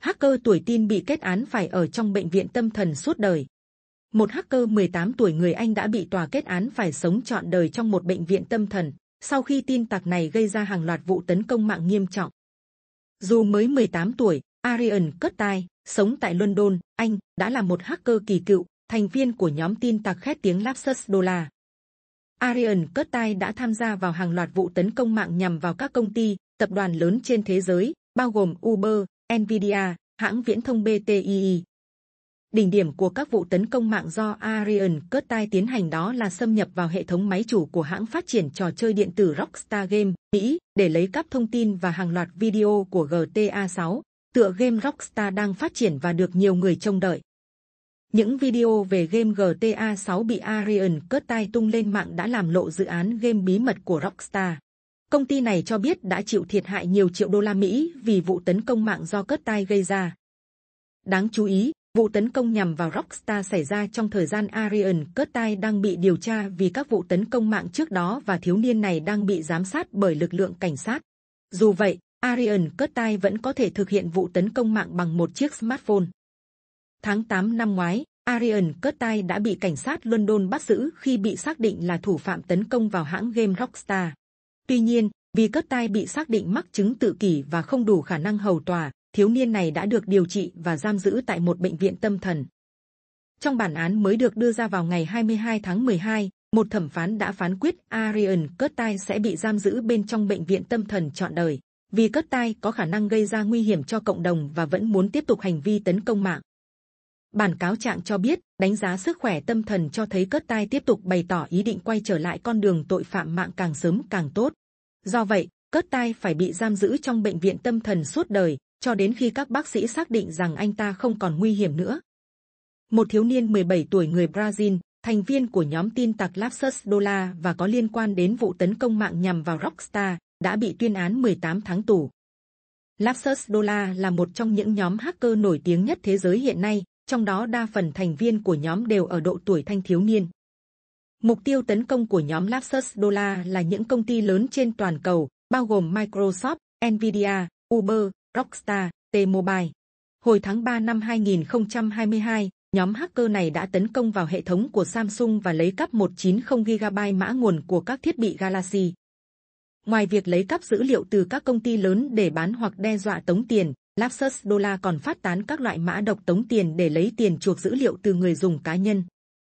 hacker tuổi tin bị kết án phải ở trong bệnh viện tâm thần suốt đời. Một hacker 18 tuổi người Anh đã bị tòa kết án phải sống trọn đời trong một bệnh viện tâm thần sau khi tin tặc này gây ra hàng loạt vụ tấn công mạng nghiêm trọng. Dù mới 18 tuổi, Arian cất tai, sống tại London, Anh, đã là một hacker kỳ cựu, thành viên của nhóm tin tặc khét tiếng Lapsus Dollar. Arian cất tai đã tham gia vào hàng loạt vụ tấn công mạng nhằm vào các công ty, tập đoàn lớn trên thế giới, bao gồm Uber, NVIDIA, hãng viễn thông BTI, Đỉnh điểm của các vụ tấn công mạng do Arian Curtai tiến hành đó là xâm nhập vào hệ thống máy chủ của hãng phát triển trò chơi điện tử Rockstar Game, Mỹ, để lấy cắp thông tin và hàng loạt video của GTA 6, tựa game Rockstar đang phát triển và được nhiều người trông đợi. Những video về game GTA 6 bị Arian Curtai tung lên mạng đã làm lộ dự án game bí mật của Rockstar. Công ty này cho biết đã chịu thiệt hại nhiều triệu đô la Mỹ vì vụ tấn công mạng do cất tai gây ra. Đáng chú ý, vụ tấn công nhằm vào Rockstar xảy ra trong thời gian Arian cất tai đang bị điều tra vì các vụ tấn công mạng trước đó và thiếu niên này đang bị giám sát bởi lực lượng cảnh sát. Dù vậy, Arian cất tai vẫn có thể thực hiện vụ tấn công mạng bằng một chiếc smartphone. Tháng 8 năm ngoái, Arian Curtai đã bị cảnh sát London bắt giữ khi bị xác định là thủ phạm tấn công vào hãng game Rockstar. Tuy nhiên, vì cất tai bị xác định mắc chứng tự kỷ và không đủ khả năng hầu tòa, thiếu niên này đã được điều trị và giam giữ tại một bệnh viện tâm thần. Trong bản án mới được đưa ra vào ngày 22 tháng 12, một thẩm phán đã phán quyết Arian cất tai sẽ bị giam giữ bên trong bệnh viện tâm thần trọn đời, vì cất tai có khả năng gây ra nguy hiểm cho cộng đồng và vẫn muốn tiếp tục hành vi tấn công mạng. Bản cáo trạng cho biết, đánh giá sức khỏe tâm thần cho thấy cất tai tiếp tục bày tỏ ý định quay trở lại con đường tội phạm mạng càng sớm càng tốt. Do vậy, cất tai phải bị giam giữ trong bệnh viện tâm thần suốt đời, cho đến khi các bác sĩ xác định rằng anh ta không còn nguy hiểm nữa. Một thiếu niên 17 tuổi người Brazil, thành viên của nhóm tin tặc Lapsus Dola và có liên quan đến vụ tấn công mạng nhằm vào Rockstar, đã bị tuyên án 18 tháng tù. Lapsus Dola là một trong những nhóm hacker nổi tiếng nhất thế giới hiện nay, trong đó đa phần thành viên của nhóm đều ở độ tuổi thanh thiếu niên. Mục tiêu tấn công của nhóm Lapsus Dola là những công ty lớn trên toàn cầu, bao gồm Microsoft, Nvidia, Uber, Rockstar, T-Mobile. Hồi tháng 3 năm 2022, nhóm hacker này đã tấn công vào hệ thống của Samsung và lấy cắp 190 GB mã nguồn của các thiết bị Galaxy. Ngoài việc lấy cắp dữ liệu từ các công ty lớn để bán hoặc đe dọa tống tiền, Lapsus Dola còn phát tán các loại mã độc tống tiền để lấy tiền chuộc dữ liệu từ người dùng cá nhân.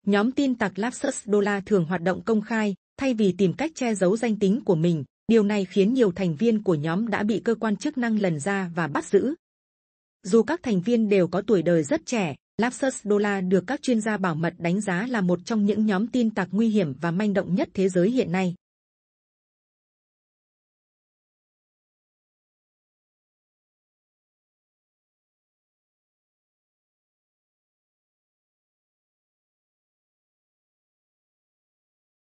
Nhóm tin tặc Lapsus Dola thường hoạt động công khai, thay vì tìm cách che giấu danh tính của mình. Điều này khiến nhiều thành viên của nhóm đã bị cơ quan chức năng lần ra và bắt giữ. Dù các thành viên đều có tuổi đời rất trẻ, Lapsus Dola được các chuyên gia bảo mật đánh giá là một trong những nhóm tin tặc nguy hiểm và manh động nhất thế giới hiện nay.